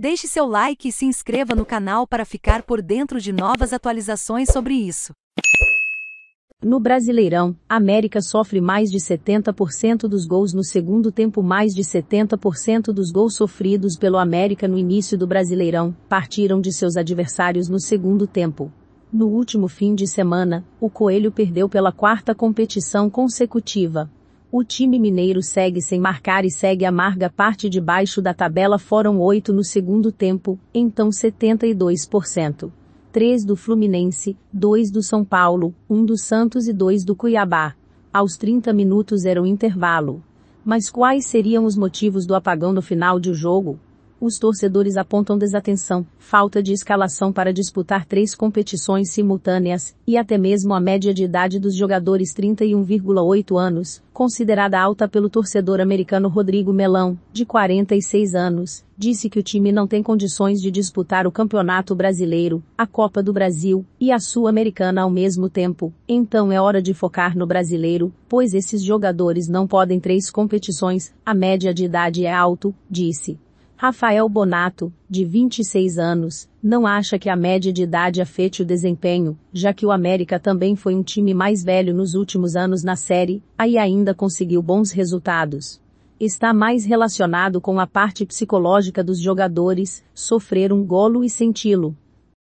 Deixe seu like e se inscreva no canal para ficar por dentro de novas atualizações sobre isso. No Brasileirão, América sofre mais de 70% dos gols no segundo tempo, mais de 70% dos gols sofridos pelo América no início do Brasileirão partiram de seus adversários no segundo tempo. No último fim de semana, o Coelho perdeu pela quarta competição consecutiva, o time mineiro segue sem marcar e segue amarga parte de baixo da tabela foram 8 no segundo tempo, então 72%. 3 do Fluminense, 2 do São Paulo, 1 do Santos e 2 do Cuiabá. Aos 30 minutos era o intervalo. Mas quais seriam os motivos do apagão no final de jogo? Os torcedores apontam desatenção, falta de escalação para disputar três competições simultâneas, e até mesmo a média de idade dos jogadores 31,8 anos, considerada alta pelo torcedor americano Rodrigo Melão, de 46 anos, disse que o time não tem condições de disputar o Campeonato Brasileiro, a Copa do Brasil e a Sul-Americana ao mesmo tempo. Então é hora de focar no brasileiro, pois esses jogadores não podem três competições, a média de idade é alto, disse. Rafael Bonato, de 26 anos, não acha que a média de idade afete o desempenho, já que o América também foi um time mais velho nos últimos anos na série, aí ainda conseguiu bons resultados. Está mais relacionado com a parte psicológica dos jogadores, sofrer um golo e senti-lo,